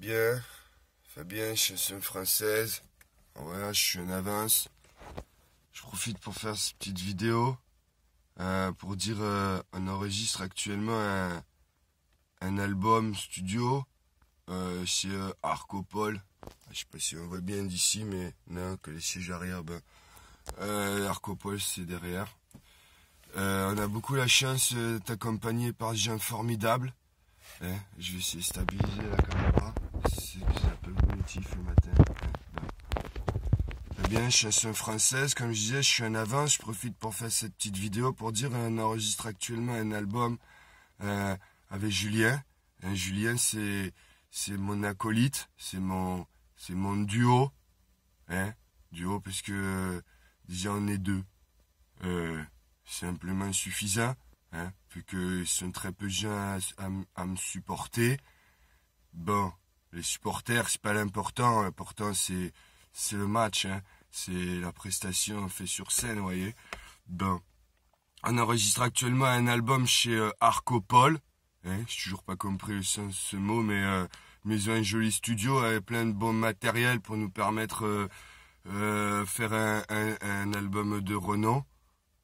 Fabien, Fabien, chanson française. je suis en avance. Je profite pour faire cette petite vidéo euh, pour dire euh, on enregistre actuellement un, album studio euh, chez euh, Arcopole. Je sais pas si on voit bien d'ici, mais non, que les sièges arrière, ben, Arcopole c'est derrière. on a beaucoup la chance d'être accompagné par des gens hein, je vais essayer de stabiliser la caméra le matin. Eh bien, chasseuse française, comme je disais, je suis en avance, je profite pour faire cette petite vidéo pour dire qu'on hein, enregistre actuellement un album euh, avec Julien. Hein, Julien, c'est mon acolyte, c'est mon c'est mon duo, hein, duo parce que euh, déjà on est deux, euh, simplement suffisant, hein, sont très peu gens à, à me supporter. Bon, les supporters, c'est pas l'important. L'important, c'est, c'est le match, hein. c'est la prestation faite sur scène, vous voyez. Ben, on enregistre actuellement un album chez euh, Arcopole. Hein, J'ai toujours pas compris le sens de ce mot, mais, euh, ils ont un joli studio avec hein, plein de bons matériels pour nous permettre euh, euh faire un, un, album de renom.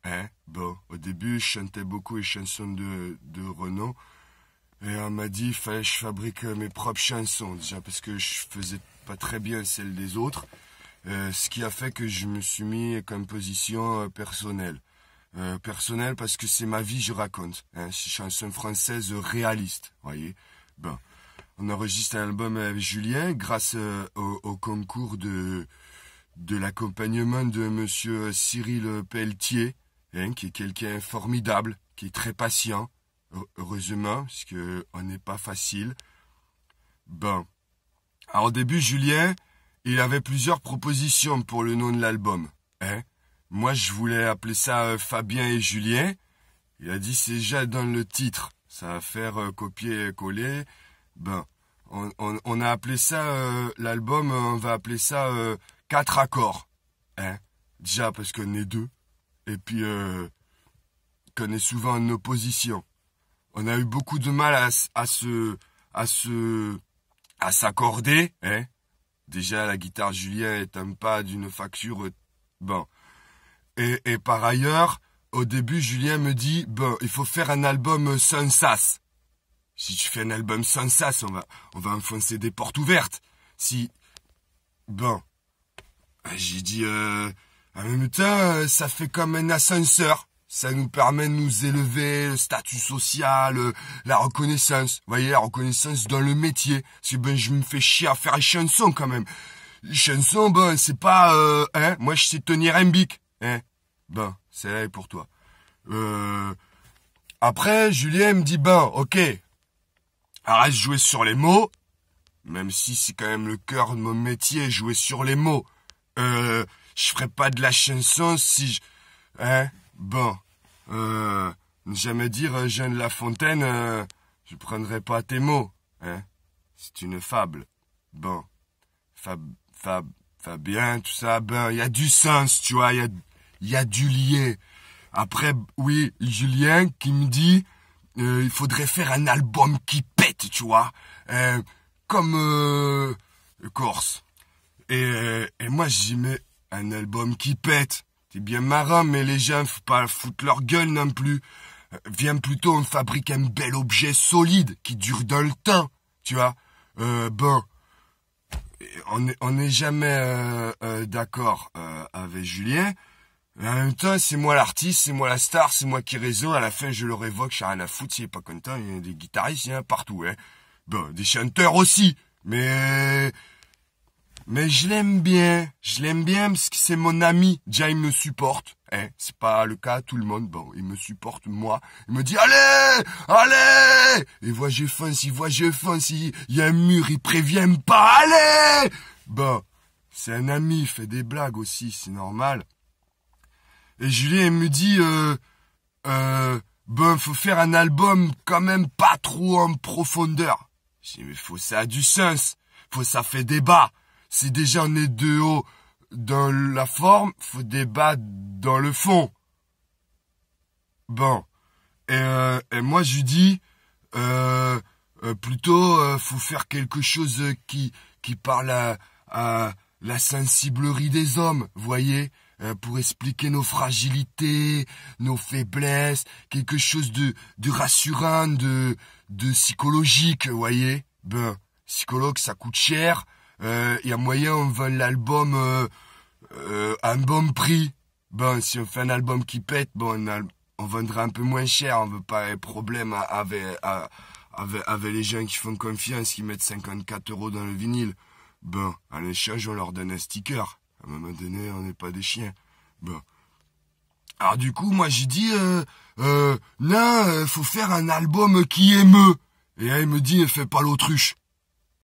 Hein, bon, au début, je chantais beaucoup les chansons de, de renom. Et on m'a dit, fallait que je fabrique euh, mes propres chansons déjà parce que je faisais pas très bien celles des autres. Euh, ce qui a fait que je me suis mis en position euh, personnelle. personnelle parce que c'est ma vie, je raconte. Hein, chanson française réaliste, voyez. Ben, on enregistre un album avec Julien grâce au, concours de de l'accompagnement de Monsieur Cyril Pelletier, hein, qui est quelqu'un formidable, qui est très patient, heureusement, parce qu'on n'est pas facile. Ben, Alors, au début, Julien, il avait plusieurs propositions pour le nom de l'album. Hein? Moi, je voulais appeler ça euh, Fabien et Julien. Il a dit, c'est déjà dans le titre. Ça va faire euh, copier copier-coller. Ben, on, a appelé ça, euh, l'album, on va appeler ça Quatre accords. Hein? Déjà parce qu'on est deux. Et puis, qu'on est souvent en opposition on a eu beaucoup de mal à, se à se à s'accorder. Hein Déjà, la guitare Julien est un pas d'une facture. Euh, bon. Et, et, par ailleurs, au début, Julien me dit, bon, il faut faire un album sans sas. Si tu fais un album sans sas, on va, on va enfoncer des portes ouvertes. Si, bon. J'ai dit, en même temps, ça fait comme un ascenseur ça nous permet de nous élever, le statut social, euh, la reconnaissance. Vous voyez, la reconnaissance dans le métier. Si ben, je me fais chier à faire une chansons quand même. Les chansons, ben, c'est pas... Euh, hein, moi, je sais tenir un bic. Hein. Ben, c'est là pour toi. Euh... Après, Julien me dit, ben, ok, arrête de jouer sur les mots, même si c'est quand même le cœur de mon métier, jouer sur les mots. Euh, je ferai pas de la chanson si je... Hein Bon, euh, ne jamais dire euh, Jeanne La Fontaine, euh, je prendrai pas tes mots, hein. C'est une fable. Bon, fab, fab, Fabien, tout ça, ben, il y a du sens, tu vois, il y a, y a du lié. Après, oui, Julien qui me dit, euh, il faudrait faire un album qui pète, tu vois, hein, comme Corse. Et, et moi, j'y mets un album qui pète. C'est bien marrant, mais les gens, faut pas foutre leur gueule non plus. Euh, viens plutôt, on fabrique un bel objet solide qui dure dans le temps, tu vois. Euh, bon, on n'est on jamais euh, euh, d'accord avec Julien. en même temps, c'est moi l'artiste, c'est moi la star, c'est moi qui raison À la fin, je le révoque, j'ai rien à foutre, s'il est pas content. Il y a des guitaristes, il y en a partout, hein. Bon, des chanteurs aussi, mais... Mais je l'aime bien, je l'aime bien parce que c'est mon ami. Déjà, il me supporte. hein. c'est pas le cas tout le monde. Bon, il me supporte moi. Il me dit allez, allez. Et vois je fonce, il voit je fonce. Il y a un mur, il prévient pas. Allez. Bon, c'est un ami, il fait des blagues aussi, c'est normal. Et Julien, me dit euh, euh, ben faut faire un album quand même pas trop en profondeur. J'ai mais faut ça a du sens, faut ça fait débat. Si déjà on est de haut dans la forme, faut débattre dans le fond. Bon. Et, euh, et moi, je dis, euh, euh plutôt, euh, faut faire quelque chose qui, qui parle à, à la sensiblerie des hommes, voyez, pour expliquer nos fragilités, nos faiblesses, quelque chose de, de rassurant, de, de psychologique, voyez. Ben, psychologue, ça coûte cher, il euh, y a moyen on vend l'album euh, euh, à un bon prix. Ben si on fait un album qui pète, bon, on, vendra un peu moins cher. On veut pas avoir problème avec, avec, avec, les gens qui font confiance, qui mettent 54 euros dans le vinyle. Ben à l'échange, on leur donne un sticker. À un moment donné, on n'est pas des chiens. Bon. Alors du coup, moi j'ai dit, euh, euh, faut faire un album qui émeut. Et elle me dit, fais pas l'autruche.